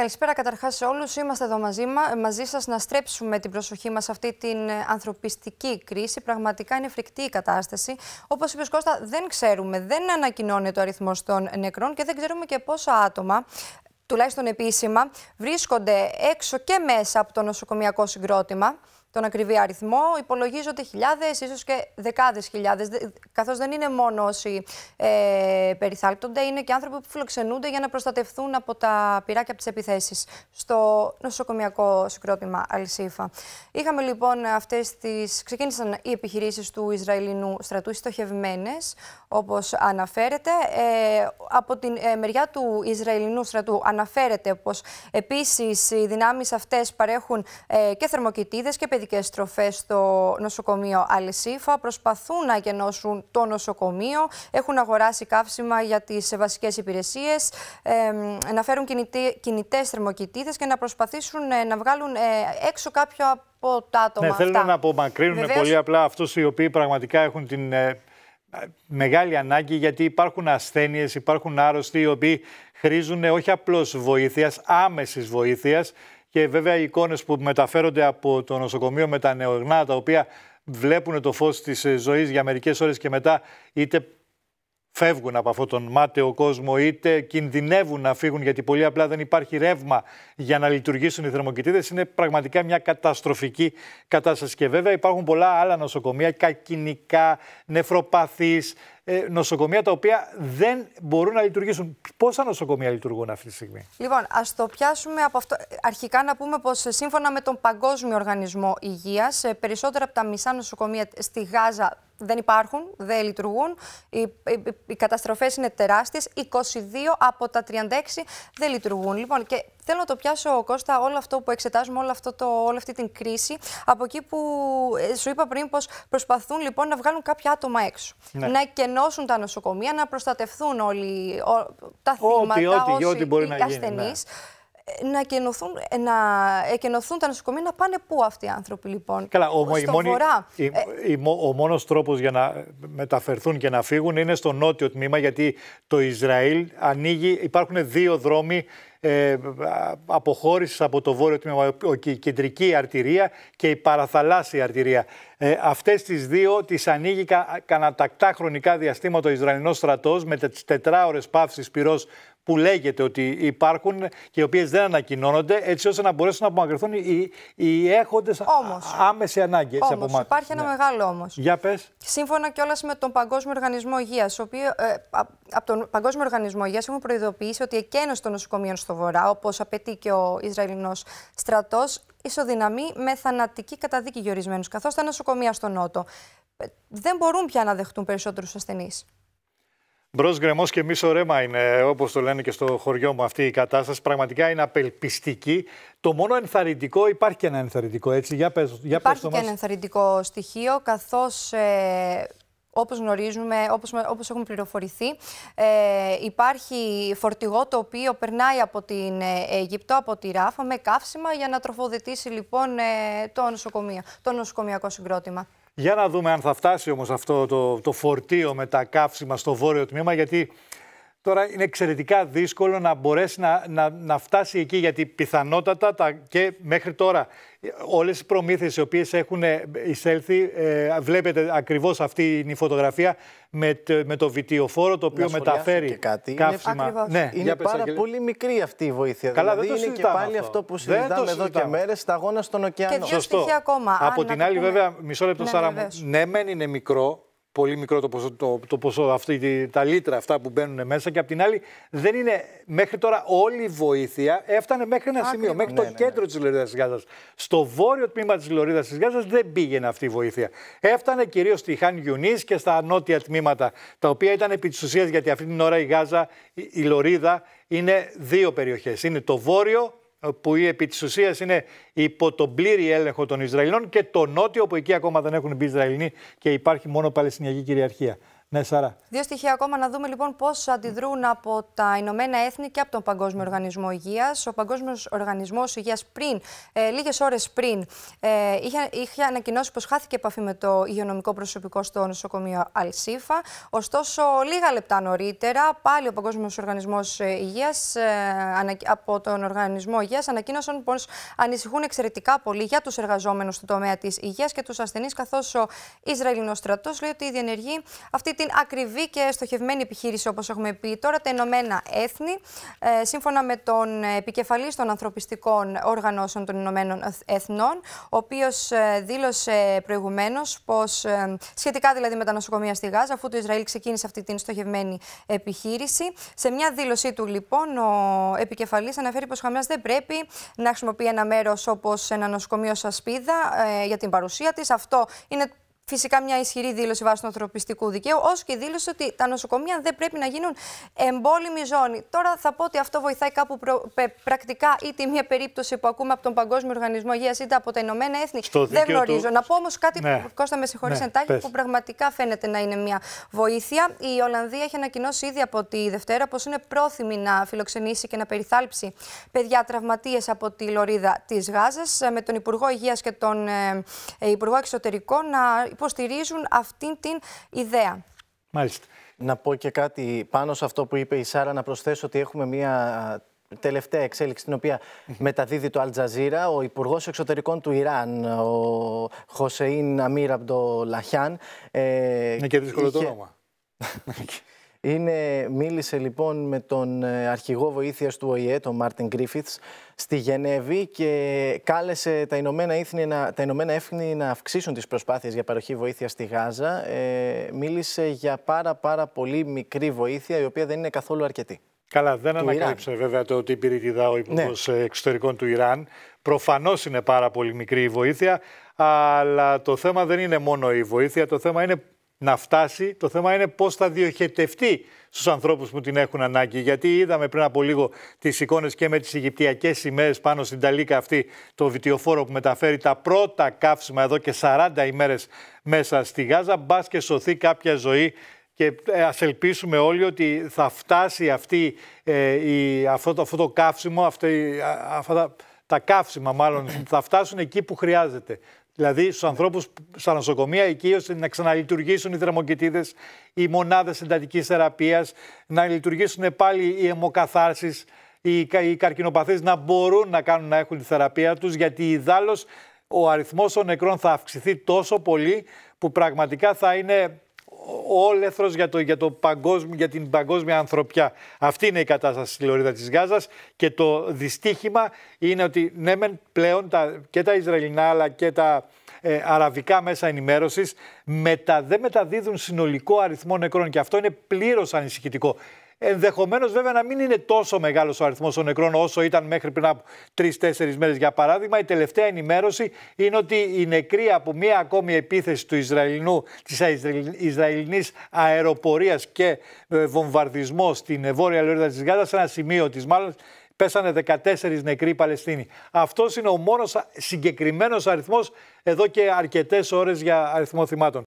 Καλησπέρα καταρχάς σε όλους. Είμαστε εδώ μαζί, μα, μαζί σας να στρέψουμε την προσοχή μας σε αυτή την ε, ανθρωπιστική κρίση. Πραγματικά είναι φρικτή η κατάσταση. Όπως είπε Κώστα, δεν ξέρουμε, δεν ανακοινώνεται ο αριθμός των νεκρών και δεν ξέρουμε και πόσα άτομα τουλάχιστον επίσημα, βρίσκονται έξω και μέσα από το νοσοκομιακό συγκρότημα τον ακριβή αριθμό, υπολογίζονται χιλιάδες, ίσως και δεκάδες χιλιάδες. Καθώς δεν είναι μόνο όσοι ε, περιθάλπτονται, είναι και άνθρωποι που φιλοξενούνται για να προστατευθούν από τα πυρά και από τις επιθέσεις στο νοσοκομιακό συγκρότημα Αλσίφα. Είχαμε λοιπόν αυτές τις. Ξεκίνησαν οι επιχειρήσεις του Ισραηλινού στρατού, στοχευμένες όπως αναφέρεται. Ε, από την ε, μεριά του Ισραηλινού στρατού αναφέρεται πως επίσης οι δυνάμεις αυτές παρέχουν ε, και θερμοκοιτίδες και παιδικές τροφές στο νοσοκομείο Αλυσίφα. Προσπαθούν να γενώσουν το νοσοκομείο. Έχουν αγοράσει καύσιμα για τις βασικές υπηρεσίες. Ε, να φέρουν κινητή, κινητές θερμοκοιτίδες και να προσπαθήσουν να βγάλουν έξω κάποιο από τα άτομα ναι, αυτά. να απομακρύνουν πολύ απλά αυτούς οι οποίοι πραγματικά έχουν την μεγάλη ανάγκη γιατί υπάρχουν ασθένειες, υπάρχουν άρρωστοι οι οποίοι χρήζουν όχι απλώς βοήθειας, άμεσης βοήθειας και βέβαια οι εικόνες που μεταφέρονται από το νοσοκομείο με τα νεογνά τα οποία βλέπουν το φως της ε, ζωής για μερικές ώρες και μετά είτε φεύγουν από αυτόν τον μάταιο κόσμο, είτε κινδυνεύουν να φύγουν γιατί πολύ απλά δεν υπάρχει ρεύμα για να λειτουργήσουν οι θερμοκοιτήδε, Είναι πραγματικά μια καταστροφική κατάσταση. Και βέβαια υπάρχουν πολλά άλλα νοσοκομεία, κακινικά, νεφροπαθείς, ε, νοσοκομεία τα οποία δεν μπορούν να λειτουργήσουν. Πόσα νοσοκομεία λειτουργούν αυτή τη στιγμή. Λοιπόν, ας το πιάσουμε από αυτό. Αρχικά να πούμε πως ε, σύμφωνα με τον Παγκόσμιο Οργανισμό Υγείας, ε, περισσότερα από τα μισά νοσοκομεία στη Γάζα δεν υπάρχουν, δεν λειτουργούν. Οι, οι, οι καταστροφές είναι τεράστιες. 22 από τα 36 δεν λειτουργούν. Λοιπόν, και Θέλω να το πιάσω, Κώστα, όλο αυτό που εξετάζουμε, όλο αυτό το, όλη αυτή την κρίση, από εκεί που ε, σου είπα πριν πως προσπαθούν λοιπόν να βγάλουν κάποια άτομα έξω. Ναι. Να εκενώσουν τα νοσοκομεία, να προστατευθούν όλοι τα θύματα, ό,τι, ό,τι, όσοι, ό,τι οι να ε, να, κενωθούν, ε, τα νοσοκομεία, να πάνε πού αυτοί οι άνθρωποι λοιπόν. Καλά, ο, στο μόνη, βορρά. Η, η, η, ο μόνος τρόπος για να μεταφερθούν και να φύγουν είναι στο νότιο τμήμα, γιατί το Ισραήλ ανοίγει, υπάρχουν δύο δρόμοι ε, αποχώρησης από το βόρειο τμήμα, η κεντρική αρτηρία και η παραθαλάσσια αρτηρία. Ε, αυτές τις δύο τις ανοίγει κα, κανατακτά χρονικά διαστήματα ο Ισραηλινός στρατός με τις τετράωρες παύσεις πυρός που λέγεται ότι υπάρχουν και οι οποίες δεν ανακοινώνονται, έτσι ώστε να μπορέσουν να απομακρυνθούν οι, οι έχοντες άμεση ανάγκη. Όμω, υπάρχει ένα ναι. μεγάλο όμως. Για πες. Σύμφωνα κιόλας με τον Παγκόσμιο Οργανισμό Υγείας, ε, από τον Παγκόσμιο Οργανισμό Υγείας έχουν προειδοποιήσει ότι η εκένωση των νοσοκομείων στο Βορρά, όπως απαιτεί και ο Ισραηλινός στρατός, ισοδυναμεί με θανατική καταδίκη για ορισμένους, καθώς τα νοσοκομεία στο Νότο ε, δεν μπορούν πια να δεχτούν περισσότερους ασθενείς. Μπρος γκρεμός και μίσο ρέμα είναι, όπως το λένε και στο χωριό μου, αυτή η κατάσταση. Πραγματικά είναι απελπιστική. Το μόνο ενθαρρυντικό, υπάρχει και ένα ενθαρρυντικό έτσι. Για πες, για υπάρχει πες και ένα ενθαρρυντικό στοιχείο, καθώς. Ε, όπως γνωρίζουμε, όπως όπως έχουμε πληροφορηθεί, ε, υπάρχει φορτηγό το οποίο περνάει από την ε, Αιγυπτό, από τη Ράφα, με καύσιμα για να τροφοδετήσει λοιπόν ε, το, νοσοκομείο, το νοσοκομιακό συγκρότημα. Για να δούμε αν θα φτάσει όμως αυτό το, το φορτίο με τα καύσιμα στο βόρειο τμήμα, γιατί Τώρα είναι εξαιρετικά δύσκολο να μπορέσει να, να, να φτάσει εκεί γιατί πιθανότατα και μέχρι τώρα όλες οι προμήθειες οι οποίες έχουν ε, εισέλθει ε, βλέπετε ακριβώς αυτή είναι η φωτογραφία με, το, με το βιτιοφόρο το οποίο μεταφέρει κάτι. καύσιμα. Είναι, ναι. είναι πάρα πολύ μικρή αυτή η βοήθεια. Καλά, δηλαδή δεν είναι και πάλι αυτό, που συζητάμε εδώ και μέρες στα αγώνα στον ωκεανό. Και δύο ακόμα. Από την άλλη βέβαια μισό λεπτό Σάρα μου, ναι μεν είναι μικρό πολύ μικρό το ποσό, το, ποσό αυτή, τα λίτρα αυτά που μπαίνουν μέσα και απ' την άλλη δεν είναι μέχρι τώρα όλη η βοήθεια έφτανε μέχρι ένα σημείο, μέχρι το ναι, ναι, ναι. κέντρο ναι. της Λωρίδας της Γάζας. Στο βόρειο τμήμα της Λωρίδας της Γάζας δεν πήγαινε αυτή η βοήθεια. Έφτανε κυρίως στη Χάν Γιουνής και στα νότια τμήματα, τα οποία ήταν επί της ουσίας, γιατί αυτή την ώρα η Γάζα, η, η Λωρίδα, είναι δύο περιοχές. Είναι το βόρειο που επί της ουσίας είναι υπό τον πλήρη έλεγχο των Ισραηλινών και το νότιο, που εκεί ακόμα δεν έχουν μπει Ισραηλινοί και υπάρχει μόνο Παλαιστινιακή κυριαρχία. Ναι, Σάρα. Δύο στοιχεία ακόμα να δούμε λοιπόν πώς αντιδρούν από τα Ηνωμένα Έθνη και από τον Παγκόσμιο Οργανισμό Υγείας. Ο Παγκόσμιος Οργανισμός Υγείας, πριν, ε, λίγες ώρες πριν, ε, είχε, είχε ανακοινώσει πως χάθηκε επαφή με το υγειονομικό προσωπικό στο νοσοκομείο Αλσίφα. Ωστόσο, λίγα λεπτά νωρίτερα, πάλι ο Παγκόσμιος Οργανισμός ε, Υγείας ε, από τον Οργανισμό Υγείας ανακοίνωσαν πως ανησυχούν εξαιρετικά πολύ για τους εργαζόμενους του τομέα της υγείας και τους ασθενείς, καθώς ο Ισραηλινός στρατός λέει ότι διενεργεί αυτή την ακριβή και στοχευμένη επιχείρηση, όπως έχουμε πει τώρα, τα Ηνωμένα Έθνη, ε, σύμφωνα με τον επικεφαλή των ανθρωπιστικών οργανώσεων των Ηνωμένων Εθνών, ο οποίος ε, δήλωσε προηγουμένως πως ε, σχετικά δηλαδή με τα νοσοκομεία στη Γάζα, αφού το Ισραήλ ξεκίνησε αυτή την στοχευμένη επιχείρηση. Σε μια δήλωσή του, λοιπόν, ο επικεφαλής αναφέρει πως ο Χαμιά δεν πρέπει να χρησιμοποιεί ένα μέρος όπως ένα νοσοκομείο σαν σπίδα για την παρουσία της. Αυτό είναι φυσικά μια ισχυρή δήλωση βάσει του ανθρωπιστικού δικαίου, όσο και δήλωσε ότι τα νοσοκομεία δεν πρέπει να γίνουν εμπόλεμη ζώνη. Τώρα θα πω ότι αυτό βοηθάει κάπου προ... πρακτικά, είτε μια περίπτωση που ακούμε από τον Παγκόσμιο Οργανισμό Υγείας, είτε από τα Ηνωμένα Έθνη. Στο δεν γνωρίζω. Του... Να πω όμως κάτι, ναι. που, Κώστα, με συγχωρείς ναι, εντάξει, που πραγματικά φαίνεται να είναι μια βοήθεια. Η Ολλανδία έχει ανακοινώσει ήδη από τη Δευτέρα πως είναι πρόθυμη να φιλοξενήσει και να περιθάλψει παιδιά τραυματίες από τη λωρίδα της Γάζας, ε, με τον Υπουργό Υγείας και τον ε, ε, Υπουργό Εξωτερικών να υποστηρίζουν αυτήν την ιδέα. Μάλιστα. Να πω και κάτι πάνω σε αυτό που είπε η Σάρα, να προσθέσω ότι έχουμε μία τελευταία εξέλιξη την οποία μεταδίδει το Αλτζαζίρα, ο Υπουργός Εξωτερικών του Ιράν, ο Χωσεϊν Αμίρ Λαχιάν... Ε, ναι, και δύσκολο το όνομα. Είναι, μίλησε λοιπόν με τον ε, αρχηγό βοήθειας του ΟΗΕ, τον Μάρτιν Γκρίφιθς, στη Γενέβη και κάλεσε τα Ηνωμένα, Έθνη να, τα να αυξήσουν τις προσπάθειες για παροχή βοήθειας στη Γάζα. Ε, μίλησε για πάρα πάρα πολύ μικρή βοήθεια, η οποία δεν είναι καθόλου αρκετή. Καλά, δεν ανακάλυψε βέβαια το ότι πήρε ο ΔΑΟ ναι. Ε, Εξωτερικών του Ιράν. Προφανώς είναι πάρα πολύ μικρή η βοήθεια, αλλά το θέμα δεν είναι μόνο η βοήθεια. Το θέμα είναι να φτάσει. Το θέμα είναι πώς θα διοχετευτεί στους ανθρώπους που την έχουν ανάγκη. Γιατί είδαμε πριν από λίγο τις εικόνες και με τις Αιγυπτιακές ημέρε πάνω στην ταλίκα αυτή, το βιτιοφόρο που μεταφέρει τα πρώτα καύσιμα εδώ και 40 ημέρες μέσα στη Γάζα. Μπας και σωθεί κάποια ζωή και ε, ας ελπίσουμε όλοι ότι θα φτάσει αυτή, ε, η, αυτό, το, αυτό το καύσιμο, αυτά τα τα καύσιμα μάλλον θα φτάσουν εκεί που χρειάζεται. Δηλαδή στους ανθρώπους στα νοσοκομεία, εκεί ώστε να ξαναλειτουργήσουν οι θερμοκοιτίδες, οι μονάδες εντατικής θεραπείας, να λειτουργήσουν πάλι οι αιμοκαθάρσεις, οι, οι καρκινοπαθείς να μπορούν να κάνουν να έχουν τη θεραπεία τους, γιατί ιδάλως ο αριθμός των νεκρών θα αυξηθεί τόσο πολύ που πραγματικά θα είναι όλεθρος για, το, για, το παγκόσμιο, για την παγκόσμια ανθρωπιά. Αυτή είναι η κατάσταση στη Λωρίδα της Γάζας και το δυστύχημα είναι ότι ναι πλέον τα, και τα Ισραηλινά αλλά και τα ε, αραβικά μέσα ενημέρωσης μετα, δεν μεταδίδουν συνολικό αριθμό νεκρών και αυτό είναι πλήρως ανησυχητικό. Ενδεχομένως, βέβαια, να μην είναι τόσο μεγάλος ο αριθμός των νεκρών όσο ήταν μέχρι πριν από τρει-τέσσερι μέρες. Για παράδειγμα, η τελευταία ενημέρωση είναι ότι οι νεκροί από μία ακόμη επίθεση του Ισραηλινού, της Ισραηλινής αεροπορίας και ε, βομβαρδισμό στην βόρεια λωρίδα της Γάζας, σε ένα σημείο της, μάλλον, πέσανε 14 νεκροί Παλαιστίνοι. Αυτός είναι ο μόνος συγκεκριμένος αριθμός εδώ και αρκετές ώρες για αριθμό θυμάτων.